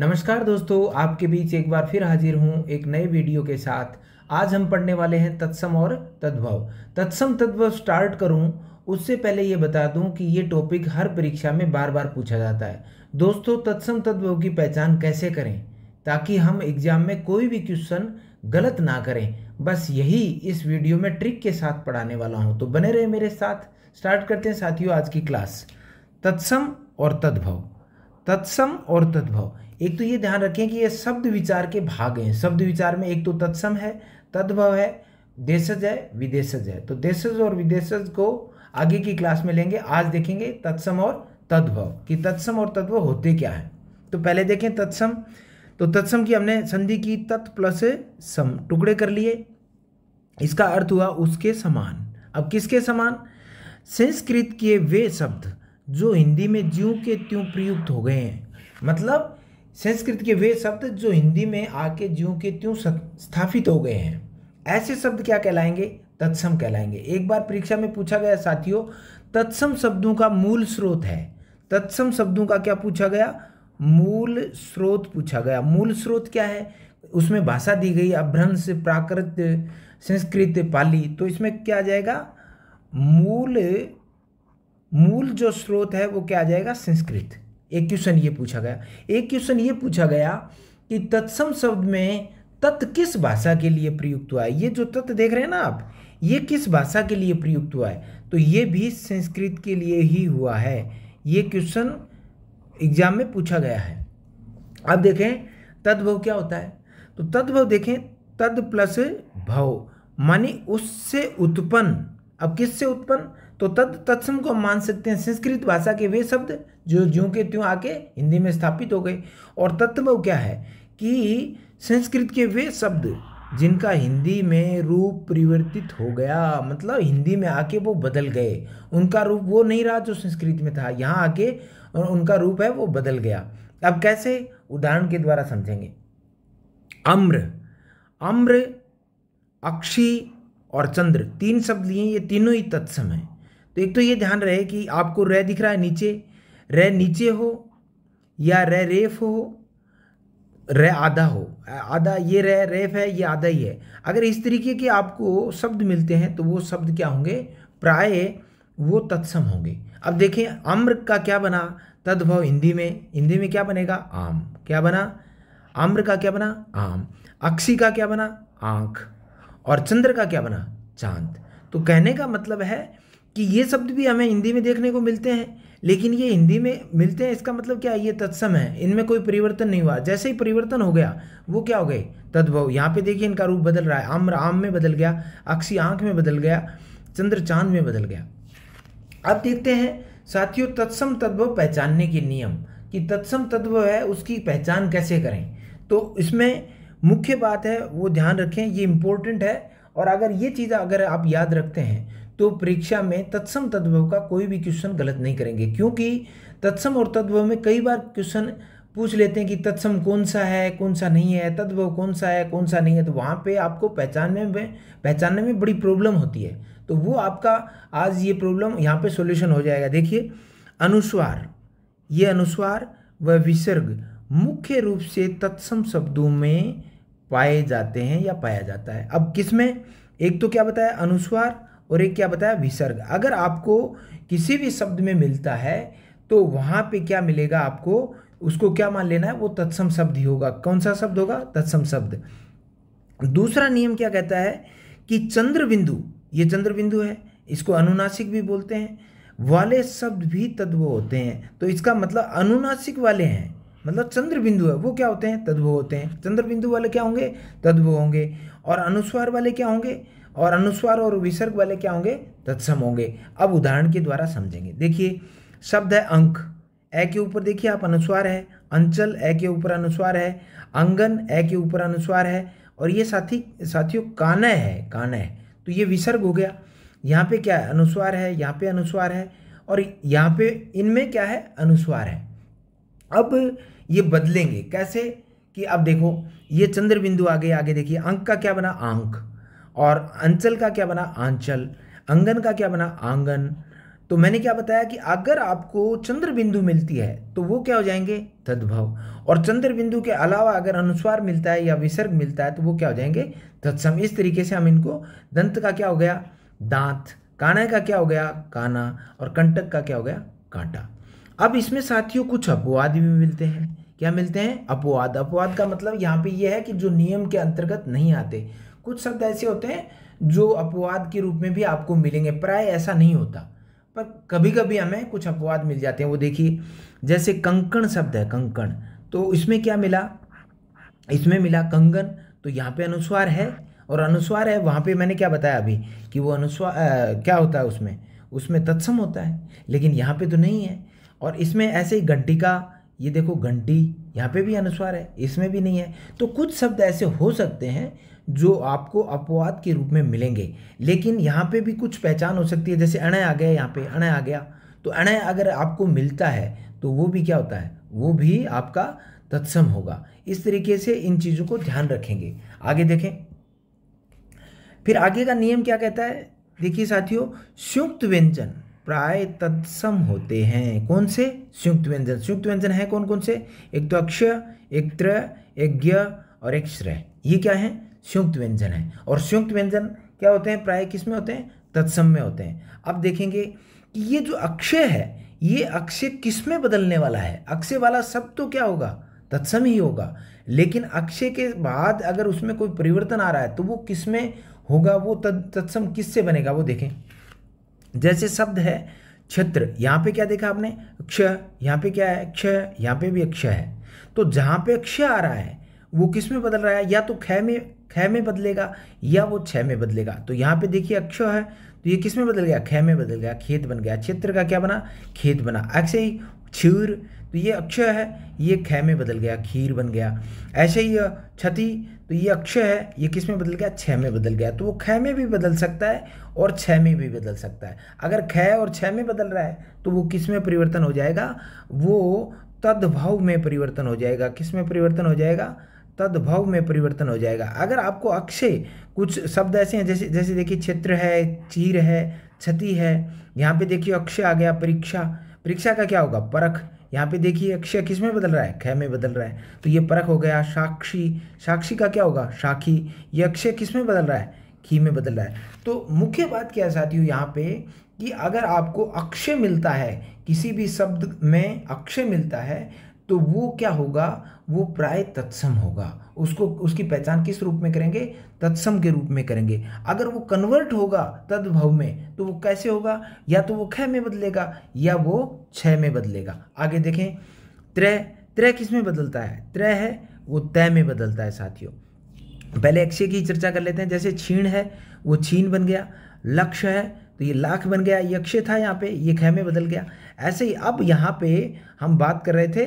नमस्कार दोस्तों आपके बीच एक बार फिर हाजिर हूँ एक नए वीडियो के साथ आज हम पढ़ने वाले हैं तत्सम और तद्भव तत्सम तद्भव स्टार्ट करूँ उससे पहले ये बता दूँ कि ये टॉपिक हर परीक्षा में बार बार पूछा जाता है दोस्तों तत्सम तद्भव की पहचान कैसे करें ताकि हम एग्जाम में कोई भी क्वेश्चन गलत ना करें बस यही इस वीडियो में ट्रिक के साथ पढ़ाने वाला हूँ तो बने रहे मेरे साथ स्टार्ट करते हैं साथियों आज की क्लास तत्सम और तद्भव तत्सम और तद्भव एक तो ये ध्यान रखें कि ये शब्द विचार के भाग हैं शब्द विचार में एक तो तत्सम है तद्भव है देशज है विदेशज है तो देशज और विदेशज को आगे की क्लास में लेंगे आज देखेंगे तत्सम और तद्भव कि तत्सम और तद्भव होते क्या है तो पहले देखें तत्सम तो तत्सम की हमने संधि की तत् प्लस सम टुकड़े कर लिए इसका अर्थ हुआ उसके समान अब किसके समान संस्कृत के वे शब्द जो हिंदी में ज्यों के त्यों प्रयुक्त हो गए हैं मतलब संस्कृत के वे शब्द जो हिंदी में आके ज्यों के त्यों स्थापित हो गए हैं ऐसे शब्द क्या कहलाएंगे तत्सम कहलाएंगे एक बार परीक्षा में पूछा गया साथियों तत्सम शब्दों का मूल स्रोत है तत्सम शब्दों का क्या पूछा गया मूल स्रोत पूछा गया मूल स्रोत क्या है उसमें भाषा दी गई अभ्रंश प्राकृत संस्कृत पाली तो इसमें क्या आ जाएगा मूल मूल जो स्रोत है वो क्या आ जाएगा संस्कृत एक क्वेश्चन ये पूछा गया एक क्वेश्चन ये पूछा गया कि तत्सम शब्द में तत् किस भाषा के लिए प्रयुक्त हुआ है ये जो तत् देख रहे हैं ना आप ये किस भाषा के लिए प्रयुक्त हुआ है तो ये भी संस्कृत के लिए ही हुआ है ये क्वेश्चन एग्जाम में पूछा गया है अब देखें तद्भव क्या होता है तो तद्भव देखें तद प्लस भव माने उससे उत्पन्न अब किससे उत्पन्न तो तद तत्सम को मान सकते हैं संस्कृत भाषा के वे शब्द जो ज्यों के त्यों आके हिंदी में स्थापित हो गए और तत्व क्या है कि संस्कृत के वे शब्द जिनका हिंदी में रूप परिवर्तित हो गया मतलब हिंदी में आके वो बदल गए उनका रूप वो नहीं रहा जो संस्कृत में था यहाँ आके उनका रूप है वो बदल गया अब कैसे उदाहरण के द्वारा समझेंगे अम्र अम्र अक्षी और चंद्र तीन शब्द लिए ये तीनों ही तत्सम हैं तो एक तो ये ध्यान रहे कि आपको रे दिख रहा है नीचे रे नीचे हो या रे रेफ हो रे आधा हो आधा ये रे रेफ है ये आधा ही है अगर इस तरीके के आपको शब्द मिलते हैं तो वो शब्द क्या होंगे प्राय वो तत्सम होंगे अब देखें अम्र का क्या बना तद्भव हिंदी में हिंदी में क्या बनेगा आम क्या बना आम्र का क्या बना आम अक्षी का क्या बना आंख और चंद्र का क्या बना चांद तो कहने का मतलब है कि ये शब्द भी हमें हिंदी में देखने को मिलते हैं लेकिन ये हिंदी में मिलते हैं इसका मतलब क्या है ये तत्सम है इनमें कोई परिवर्तन नहीं हुआ जैसे ही परिवर्तन हो गया वो क्या हो गए तद्भव यहाँ पे देखिए इनका रूप बदल रहा है आम्र आम में बदल गया अक्षी आंख में बदल गया चंद्र चांद में बदल गया अब देखते हैं साथियों तत्सम तद्भव पहचानने के नियम कि तत्सम तद्भव है उसकी पहचान कैसे करें तो इसमें मुख्य बात है वो ध्यान रखें ये इम्पोर्टेंट है और अगर ये चीज़ अगर आप याद रखते हैं तो परीक्षा में तत्सम तद्भव का कोई भी क्वेश्चन गलत नहीं करेंगे क्योंकि तत्सम और तद्भव में कई बार क्वेश्चन पूछ लेते हैं कि तत्सम कौन सा है कौन सा नहीं है तद्भव कौन सा है कौन सा नहीं है तो वहाँ पे आपको पहचानने में पहचानने में बड़ी प्रॉब्लम होती है तो वो आपका आज ये प्रॉब्लम यहाँ पे सॉल्यूशन हो जाएगा देखिए अनुस्वार ये अनुस्वार व विसर्ग मुख्य रूप से तत्सम शब्दों में पाए जाते हैं या पाया जाता है अब किस में एक तो क्या बताया अनुस्वार और एक क्या बताया विसर्ग अगर आपको किसी भी शब्द में मिलता है तो वहाँ पे क्या मिलेगा आपको उसको क्या मान लेना है वो तत्सम शब्द ही होगा कौन सा शब्द होगा तत्सम शब्द दूसरा नियम क्या कहता है कि चंद्र बिंदु ये चंद्र बिंदु है इसको अनुनासिक भी बोलते हैं वाले शब्द भी तत्व होते हैं तो इसका मतलब अनुनासिक वाले हैं मतलब चंद्र बिंदु है वो क्या होते हैं तद्भव होते हैं चंद्र बिंदु वाले क्या होंगे तद्भव होंगे और अनुस्वार वाले क्या होंगे और अनुस्वार और विसर्ग वाले क्या होंगे तत्सम होंगे अब उदाहरण के द्वारा समझेंगे देखिए शब्द है अंक ए के ऊपर देखिए आप अनुस्वार है अंचल ए के ऊपर अनुस्वार है अंगन ए के ऊपर अनुस्वार है और ये साथी साथियों कान है कान है तो ये विसर्ग हो गया यहाँ पे क्या है अनुस्वार है यहाँ पे अनुस्वार है और यहाँ पे इनमें क्या है अनुस्वार है अब ये बदलेंगे कैसे कि अब देखो ये चंद्र बिंदु आगे आगे देखिए अंक का क्या बना आंक और अंचल का क्या बना आंचल अंगन का क्या बना आंगन तो मैंने क्या बताया कि अगर आपको चंद्र बिंदु मिलती है तो वो क्या हो जाएंगे तद्भव और चंद्र बिंदु के अलावा अगर अनुस्वार मिलता है या विसर्ग मिलता है तो वो क्या हो जाएंगे तत्सम इस तरीके से हम इनको दंत का क्या हो गया दांत काना का क्या हो गया काना और कंटक का क्या हो गया कांटा अब इसमें साथियों कुछ अपवाद भी मिलते हैं क्या मिलते हैं अपवाद अपवाद का मतलब यहाँ पे ये है कि जो नियम के अंतर्गत नहीं आते कुछ शब्द ऐसे होते हैं जो अपवाद के रूप में भी आपको मिलेंगे प्राय ऐसा नहीं होता पर कभी कभी हमें कुछ अपवाद मिल जाते हैं वो देखिए जैसे कंकण शब्द है कंकण तो इसमें क्या मिला इसमें मिला कंगन तो यहाँ पे अनुस्वार है और अनुस्वार है वहाँ पे मैंने क्या बताया अभी कि वो अनुस्वार आ, क्या होता है उसमें उसमें तत्सम होता है लेकिन यहाँ पे तो नहीं है और इसमें ऐसे ही घंटिका ये देखो घंटी यहाँ पे भी अनुस्वार है इसमें भी नहीं है तो कुछ शब्द ऐसे हो सकते हैं जो आपको अपवाद के रूप में मिलेंगे लेकिन यहाँ पे भी कुछ पहचान हो सकती है जैसे अणय आ गया यहाँ पे अणय आ गया तो अणय अगर आपको मिलता है तो वो भी क्या होता है वो भी आपका तत्सम होगा इस तरीके से इन चीज़ों को ध्यान रखेंगे आगे देखें फिर आगे का नियम क्या कहता है देखिए साथियों संयुक्त व्यंजन प्राय तत्सम होते हैं कौन से संयुक्त व्यंजन संयुक्त व्यंजन है कौन कौन से एक तो अक्षय एक त्र एक और एक श्रय ये क्या है संयुक्त व्यंजन है और संयुक्त व्यंजन क्या होते हैं प्राय किस में होते हैं तत्सम में होते हैं अब देखेंगे कि ये जो अक्षय है ये अक्षय किस में बदलने वाला है अक्षय वाला सब तो क्या होगा तत्सम ही होगा लेकिन अक्षय के बाद अगर उसमें कोई परिवर्तन आ रहा है तो वो किस में होगा वो तत्सम किस से बनेगा वो देखें जैसे शब्द है क्षेत्र यहाँ पे क्या देखा आपने क्ष यहाँ पे क्या है क्ष यहाँ पे भी अक्ष है तो जहाँ पे अक्ष आ रहा है वो किस में बदल रहा है या तो ख में ख में बदलेगा या वो छ में बदलेगा तो यहाँ पे देखिए अक्ष है तो ये किस में बदल गया ख में बदल गया खेत बन गया क्षेत्र का क्या बना खेत बना ऐसे ही क्षीर तो ये अक्षय है ये ख में बदल गया खीर बन गया ऐसे ही क्षति तो ये अक्षय है ये किस में बदल गया छः में बदल गया तो वो खय में भी बदल सकता है और छ में भी बदल सकता है अगर खय और छ में बदल रहा है तो वो किस में परिवर्तन हो जाएगा वो तद्भव में परिवर्तन हो जाएगा किस में परिवर्तन हो जाएगा तद्भव में परिवर्तन हो जाएगा अगर आपको अक्षय कुछ शब्द ऐसे हैं जैसे जैसे देखिए क्षेत्र है चीर है क्षति है यहाँ पे देखिए अक्षय आ गया परीक्षा परीक्षा का क्या होगा परख यहाँ पे देखिए अक्षय किस में बदल रहा है खय में बदल रहा है तो ये परख हो गया साक्षी साक्षी का क्या होगा शाखी ये अक्षय किस में बदल रहा है खी में बदल रहा है तो मुख्य बात क्या है हूँ यहाँ पे कि अगर आपको अक्षय मिलता है किसी भी शब्द में अक्षय मिलता है तो वो क्या होगा वो प्राय तत्सम होगा उसको उसकी पहचान किस रूप में करेंगे तत्सम के रूप में करेंगे अगर वो कन्वर्ट होगा तद्भव में तो वो कैसे होगा या तो वो ख में बदलेगा या वो छ में बदलेगा आगे देखें त्रय त्रय किस में बदलता है त्रय है वो तय में बदलता है साथियों पहले अक्षय की चर्चा कर लेते हैं जैसे छीण है वो छीन बन गया लक्ष्य है तो ये लाख बन गया ये अक्षय था यहाँ पे ये खय में बदल गया ऐसे ही अब यहाँ पे हम बात कर रहे थे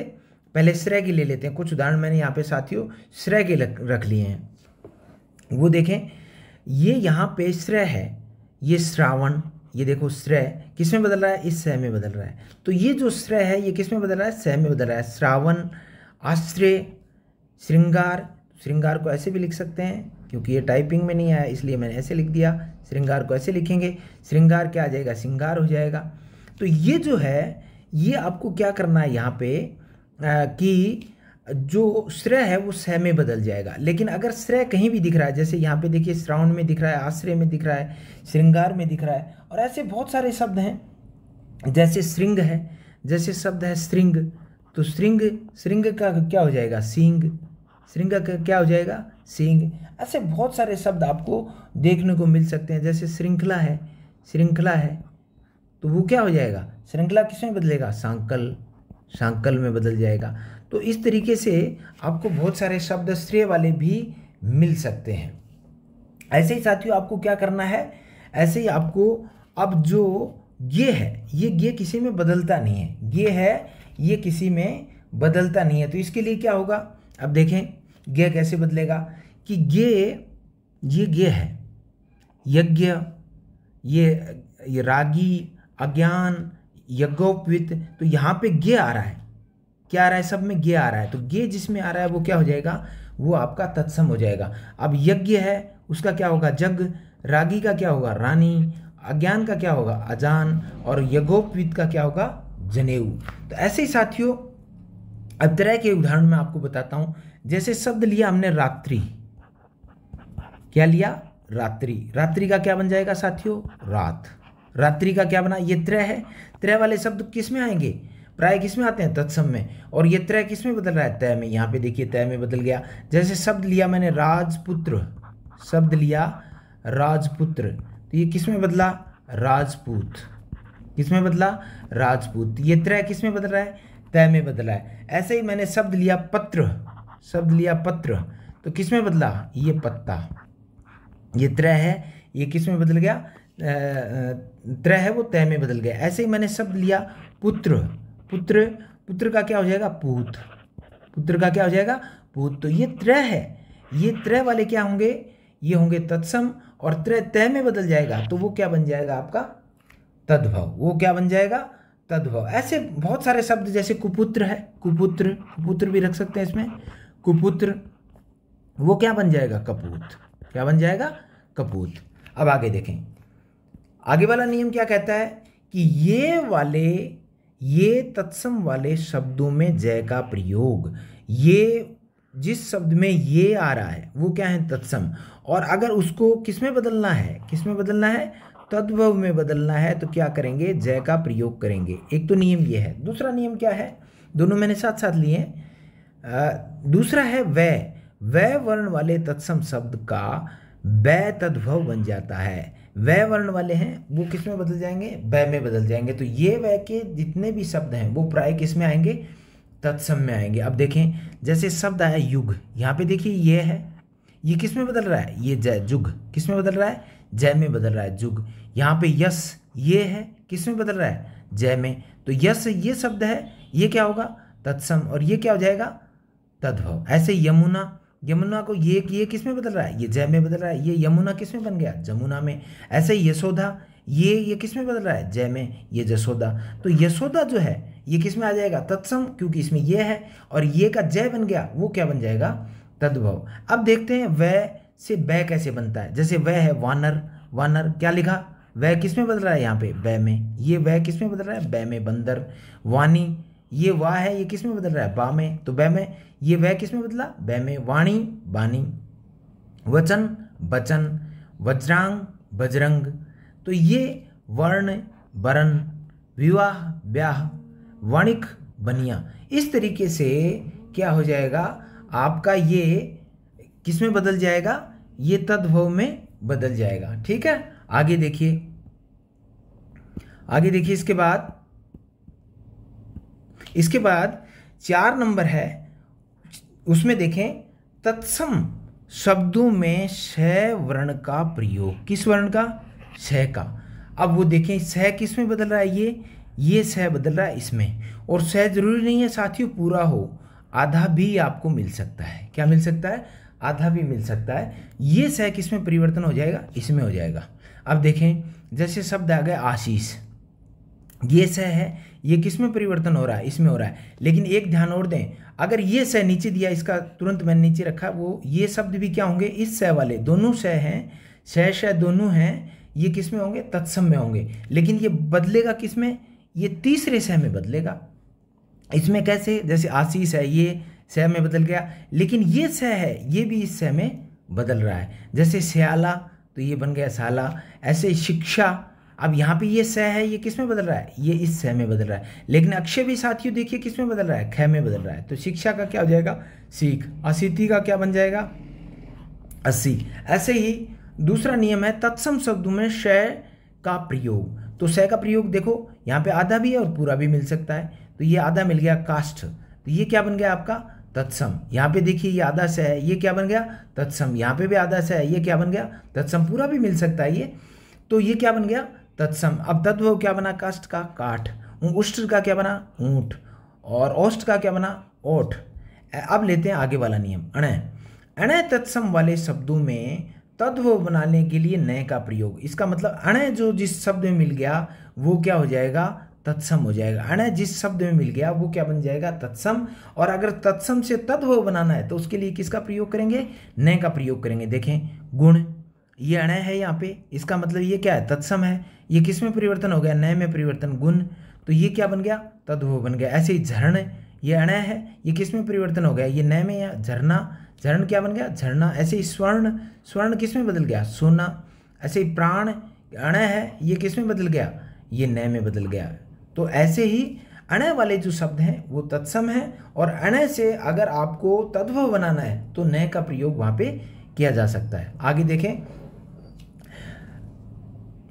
पहले श्रेय के ले लेते हैं कुछ उदाहरण मैंने यहाँ पे साथियों श्रेय के रख लिए हैं वो देखें ये यहाँ पे श्रेय है ये श्रावण ये देखो श्रेय किस में बदल रहा है इस सह में बदल रहा है तो ये जो श्रेय है ये किस में बदल रहा है सह में बदल रहा है श्रावण आश्रय श्रृंगार श्रृंगार को ऐसे भी लिख सकते हैं क्योंकि ये टाइपिंग में नहीं आया इसलिए मैंने ऐसे लिख दिया श्रृंगार को ऐसे लिखेंगे श्रृंगार क्या आ जाएगा श्रृंगार हो जाएगा तो ये जो है ये आपको क्या करना है यहाँ पे कि जो श्रेय है वो श्रेय में बदल जाएगा लेकिन अगर श्रेय कहीं भी दिख रहा है जैसे यहाँ पे देखिए श्रावण में दिख रहा है आश्रय में दिख रहा है श्रृंगार में दिख रहा है और ऐसे बहुत सारे शब्द हैं जैसे श्रृंग है जैसे शब्द है श्रृंग तो श्रृंग श्रृंग का क्या हो जाएगा सिंग श्रृंग का क्या हो जाएगा सिंग ऐसे बहुत सारे शब्द आपको देखने को मिल सकते हैं जैसे श्रृंखला है श्रृंखला है तो वो क्या हो जाएगा श्रृंखला किसमें बदलेगा सांकल सांकल में बदल जाएगा तो इस तरीके से आपको बहुत सारे शब्द श्रेय वाले भी मिल सकते हैं ऐसे ही साथियों आपको क्या करना है ऐसे ही आपको अब जो ये है ये ये किसी में बदलता नहीं है ये है ये किसी में बदलता नहीं है तो इसके लिए क्या होगा अब देखें ये कैसे बदलेगा कि गे ये ये है यज्ञ ये ये रागी अज्ञान यज्ञोपवित तो यहाँ पे गे आ रहा है क्या आ रहा है सब में गे आ रहा है तो गे जिसमें आ रहा है वो क्या हो जाएगा वो आपका तत्सम हो जाएगा अब यज्ञ है उसका क्या होगा जग रागी का क्या होगा रानी अज्ञान का क्या होगा अजान और यज्ञोपवित का क्या होगा जनेऊ तो ऐसे ही साथियों अब तरह के उदाहरण में आपको बताता हूँ जैसे शब्द लिया हमने रात्रि क्या लिया रात्रि रात्रि का क्या बन जाएगा साथियों रात रात्रि का क्या बना ये त्रय है त्रय वाले शब्द किस में आएंगे प्राय किस में आते हैं तत्सम में और ये त्रय किस में बदल रहा है तय में यहाँ पे देखिए तय में बदल गया जैसे शब्द लिया मैंने राजपुत्र शब्द लिया राजपुत्र तो ये किस में बदला राजपूत किस में बदला राजपूत तो ये त्रय किस में बदल रहा है तय में बदला है ऐसे ही मैंने शब्द लिया पत्र शब्द लिया पत्र तो किस में बदला ये पत्ता ये त्रय है ये किस में बदल गया त्रय है वो तय में बदल गया ऐसे ही मैंने शब्द लिया पुत्र पुत्र पुत्र का क्या हो जाएगा पूत पुत्र का क्या हो जाएगा पूत तो ये त्रय है ये त्रय वाले क्या होंगे ये होंगे तत्सम और त्रय तय में बदल जाएगा तो वो क्या बन जाएगा आपका तद्भव वो क्या बन जाएगा तद्भव ऐसे बहुत सारे शब्द जैसे कुपुत्र है कुपुत्र कुपुत्र भी रख सकते हैं इसमें कुपुत्र वो क्या बन जाएगा कपूत क्या बन जाएगा कपूत अब आगे देखें आगे वाला नियम क्या कहता है कि ये वाले ये तत्सम वाले शब्दों में जय का प्रयोग ये जिस शब्द में ये आ रहा है वो क्या है तत्सम और अगर उसको किस में बदलना है किस में बदलना है तद्भव में बदलना है तो क्या करेंगे जय का प्रयोग करेंगे एक तो नियम ये है दूसरा नियम क्या है दोनों मैंने साथ साथ लिए दूसरा है वै वै वर्ण वाले तत्सम शब्द का वै तद्भव बन जाता है वह वर्ण वाले हैं वो किस में बदल जाएंगे वह में बदल जाएंगे तो ये वह के जितने भी शब्द हैं वो प्राय किस में आएंगे तत्सम में आएंगे अब देखें जैसे शब्द आया युग यहाँ पे देखिए ये है ये किस में बदल रहा है ये जय जुग किस में बदल रहा है जय में बदल रहा है जुग यहाँ पे यश ये है किस में बदल रहा है जय में तो यश ये शब्द है ये क्या होगा तत्सम और ये क्या हो जाएगा तद्भव ऐसे यमुना यमुना को ये ये किस में बदल रहा है ये जय में बदल रहा है ये यमुना किस में बन गया जमुना में ऐसे ही यशोधा ये ये किस में बदल रहा है जय में ये जसोदा तो यशोदा जो है ये किस में आ जाएगा तत्सम क्योंकि इसमें ये है और ये का जय बन गया वो क्या बन जाएगा तद्भव अब देखते हैं वह से वह कैसे बनता है जैसे वह है वानर वानर क्या लिखा वह किस में बदल रहा है यहाँ पे वह में ये वह किस में बदल रहा है वह में बंदर वानी ये वाह है ये किस में बदल रहा है बा में तो बै में ये वह किस में बदला बै में वाणी बानी वचन बचन वज्रांग बजरंग तो ये वर्ण वरण विवाह ब्याह वणिक बनिया इस तरीके से क्या हो जाएगा आपका ये किस में बदल जाएगा ये तद्भव में बदल जाएगा ठीक है आगे देखिए आगे देखिए इसके बाद इसके बाद चार नंबर है उसमें देखें तत्सम शब्दों में श वर्ण का प्रयोग किस वर्ण का श का अब वो देखें स किस में बदल रहा है ये ये स बदल रहा है इसमें और स जरूरी नहीं है साथियों पूरा हो आधा भी आपको मिल सकता है क्या मिल सकता है आधा भी मिल सकता है ये सह किस में परिवर्तन हो जाएगा इसमें हो जाएगा अब देखें जैसे शब्द आ गए आशीष ये स है ये किस में परिवर्तन हो रहा है इसमें हो रहा है लेकिन एक ध्यान और दें अगर ये सह नीचे दिया इसका तुरंत मैंने नीचे रखा वो ये शब्द भी क्या होंगे इस सह वाले दोनों स हैं सह शह दोनों हैं ये किस में होंगे तत्सम में होंगे लेकिन ये बदलेगा किस में ये तीसरे सह में बदलेगा इसमें कैसे जैसे आशीष है ये सह में बदल गया लेकिन ये सह है ये भी इस सह में बदल रहा है जैसे श्याला तो ये बन गया साला ऐसे शिक्षा अब यहाँ पे ये स है ये किस में बदल रहा है ये इस स में बदल रहा है लेकिन अक्षय भी साथियों देखिए किस में बदल रहा है खय में बदल रहा है तो शिक्षा का क्या हो जाएगा सीख असिति का क्या बन जाएगा अस्सी ऐसे ही दूसरा नियम है तत्सम शब्दों में शय का प्रयोग तो शय का प्रयोग देखो यहाँ पे आधा भी है और पूरा भी मिल सकता है तो ये आधा मिल गया कास्ट तो ये क्या बन गया आपका तत्सम यहाँ पे देखिए ये आधा स है ये क्या बन गया तत्सम यहाँ पे भी आधा स है ये क्या बन गया तत्सम पूरा भी मिल सकता है ये तो ये क्या बन गया तत्सम अब तत्व क्या बना कष्ट का काठ उष्ट का क्या बना ऊंट और औष्ट का क्या बना ओठ अब लेते हैं आगे वाला नियम अणय अणय तत्सम वाले शब्दों में तत्व बनाने के लिए नए का प्रयोग इसका मतलब अणय जो जिस शब्द में मिल गया वो क्या हो जाएगा तत्सम हो जाएगा अणय जिस शब्द में मिल गया वो क्या बन जाएगा तत्सम और अगर तत्सम से तत्व बनाना है तो उसके लिए किसका प्रयोग करेंगे नए का प्रयोग करेंगे देखें गुण ये अणय है यहाँ पे इसका मतलब ये क्या है तत्सम है ये किस में परिवर्तन हो गया नए में परिवर्तन गुण तो ये क्या बन गया तद्व बन गया ऐसे ही झरण ये अणय है ये किस में परिवर्तन हो गया ये नए में या झरना झरण क्या बन गया झरना ऐसे ही स्वर्ण स्वर्ण किस में बदल गया सोना ऐसे ही प्राण अणय है ये किस में बदल गया ये नए में बदल गया तो ऐसे ही अणय वाले जो शब्द हैं वो तत्सम हैं और अणय से अगर आपको तद्भव बनाना है तो नय का प्रयोग वहाँ पे किया जा सकता है आगे देखें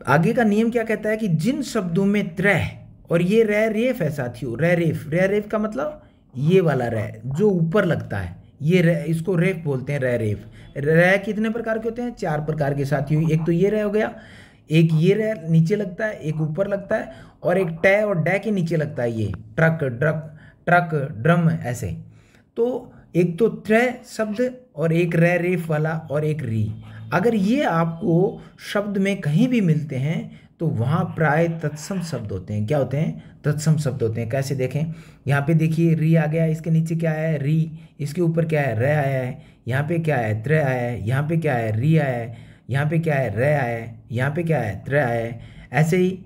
आगे का नियम क्या कहता है कि जिन शब्दों में त्रह और ये रह रेफ है साथियों रह रेफ रह रेफ का मतलब ये वाला रह जो ऊपर लगता है ये रह इसको रेफ बोलते हैं रह रेफ रह कितने प्रकार के होते हैं चार प्रकार के साथियों एक तो ये रह हो गया एक ये रह नीचे लगता है एक ऊपर लगता है और एक टै और डै के नीचे लगता है ये ट्रक ड्रक ट्रक ड्रम ऐसे तो एक तो त्रय शब्द और एक रह रेफ वाला और एक री अगर ये आपको शब्द में कहीं भी मिलते हैं तो वहाँ प्राय तत्सम शब्द होते हैं क्या होते हैं तत्सम शब्द होते हैं कैसे देखें यहाँ पे देखिए री आ गया इसके नीचे क्या है री इसके ऊपर क्या है र आया है यहाँ पे क्या है त्र आया है यहाँ पे क्या है री आया है यहाँ पे क्या है र आया है यहाँ पे क्या है त्र आया है ऐसे ही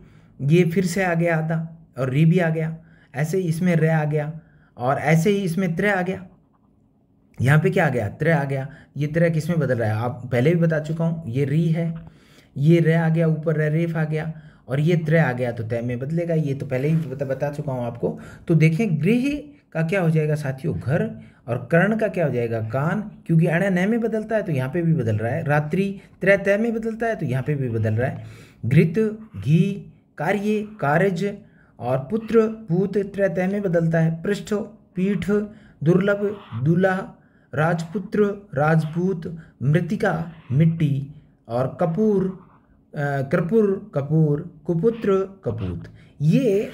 ये फिर से आ गया आता और री भी आ गया ऐसे ही इसमें र आ गया और ऐसे ही इसमें त्र आ गया यहाँ पे क्या आ गया त्रय आ गया ये त्रय किस में बदल रहा है आप पहले भी बता चुका हूँ ये री है ये रे आ गया ऊपर रे रेफ आ गया और ये त्रय आ गया तो तय में बदलेगा ये तो पहले ही बता, बता चुका हूँ आपको तो देखें गृह का क्या हो जाएगा साथियों घर और कर्ण का क्या हो जाएगा कान क्योंकि अण नय में बदलता है तो यहाँ पे भी बदल रहा है रात्रि त्रय तय में बदलता है तो यहाँ पे भी बदल रहा है घृत घी कार्य कार्य और पुत्र भूत त्रय तय में बदलता है पृष्ठ पीठ दुर्लभ दुल्हा राजपुत्र राजपूत मृतिका मिट्टी और कपूर कर्पूर कपूर कुपुत्र कपूत ये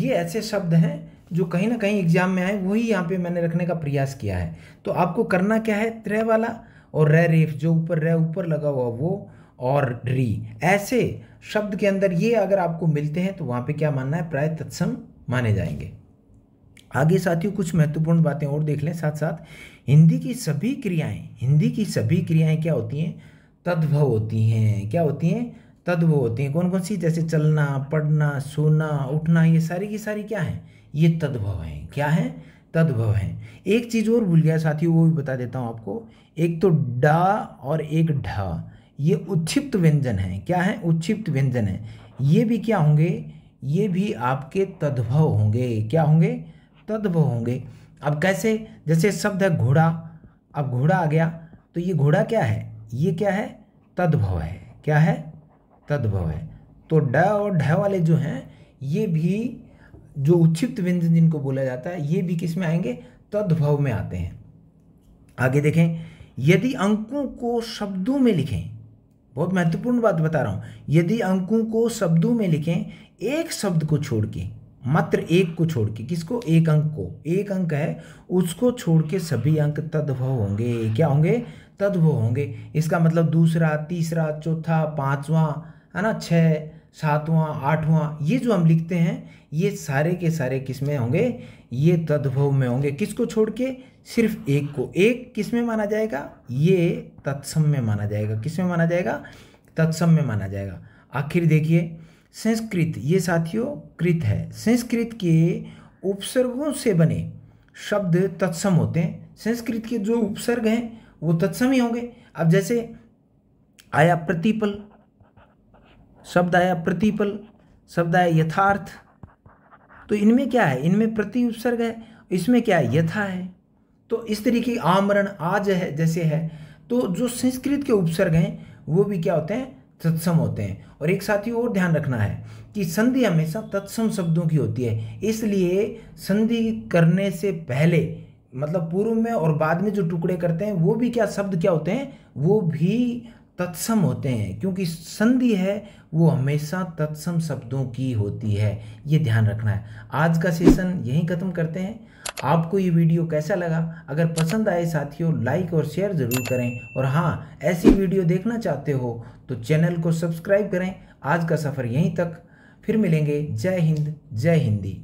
ये ऐसे शब्द हैं जो कहीं ना कहीं एग्जाम में आए वही यहाँ पे मैंने रखने का प्रयास किया है तो आपको करना क्या है त्रय वाला और रे रेफ जो ऊपर रे ऊपर लगा हुआ वो और री ऐसे शब्द के अंदर ये अगर आपको मिलते हैं तो वहाँ पे क्या मानना है प्राय तत्सम माने जाएंगे आगे साथियों कुछ महत्वपूर्ण बातें और देख लें साथ साथ हिंदी की सभी क्रियाएं हिंदी की सभी क्रियाएं क्या होती हैं तद्भव होती हैं क्या होती हैं तद्भव होती हैं कौन कौन सी जैसे चलना पढ़ना सोना उठना ये सारी की सारी क्या हैं ये तद्भव हैं क्या हैं तद्भव हैं एक चीज़ और भूल गया साथियों वो भी बता देता हूँ आपको एक तो डा और एक ढा ये उत्प्त व्यंजन है क्या है उत्प्त व्यंजन है ये भी क्या होंगे ये भी आपके तद्भव होंगे क्या होंगे तत्व होंगे अब कैसे जैसे शब्द है घोड़ा अब घोड़ा आ गया तो ये घोड़ा क्या है ये क्या है तद्भव है क्या है तद्भव है तो ड और ढ वाले जो हैं ये भी जो उच्छिप्त व्यंजन जिनको बोला जाता है ये भी किस में आएंगे तद्भव में आते हैं आगे देखें यदि अंकों को शब्दों में लिखें बहुत महत्वपूर्ण बात बता रहा हूँ यदि अंकों को शब्दों में लिखें एक शब्द को छोड़ के मात्र एक को छोड़ के किसको एक अंक को एक अंक है उसको छोड़ के सभी अंक तद्भव होंगे क्या होंगे तद्भव होंगे इसका मतलब दूसरा तीसरा चौथा पांचवा है ना छः सातवां आठवां ये जो हम लिखते हैं ये सारे के सारे किस में होंगे ये तद्भव में होंगे किसको छोड़ के सिर्फ एक को एक किस में माना जाएगा ये तत्सम में माना जाएगा किस में माना जाएगा तत्सम में माना जाएगा आखिर देखिए संस्कृत ये साथियों कृत है संस्कृत के उपसर्गों से बने शब्द तत्सम होते हैं संस्कृत के जो उपसर्ग हैं वो तत्सम ही होंगे अब जैसे आया प्रतिपल शब्द आया प्रतिपल शब्द आया यथार्थ तो इनमें क्या है इनमें प्रति उपसर्ग है इसमें क्या है यथा है तो इस तरीके आमरण आज है जैसे है तो जो संस्कृत के उपसर्ग हैं वो भी क्या होते हैं तत्सम होते हैं और एक साथ ही और ध्यान रखना है कि संधि हमेशा तत्सम शब्दों की होती है इसलिए संधि करने से पहले मतलब पूर्व में और बाद में जो टुकड़े करते हैं वो भी क्या शब्द क्या होते हैं वो भी तत्सम होते हैं क्योंकि संधि है वो हमेशा तत्सम शब्दों की होती है ये ध्यान रखना है आज का सेशन यहीं ख़त्म करते हैं आपको ये वीडियो कैसा लगा अगर पसंद आए साथियों लाइक और शेयर ज़रूर करें और हाँ ऐसी वीडियो देखना चाहते हो तो चैनल को सब्सक्राइब करें आज का सफ़र यहीं तक फिर मिलेंगे जय हिंद जय हिंदी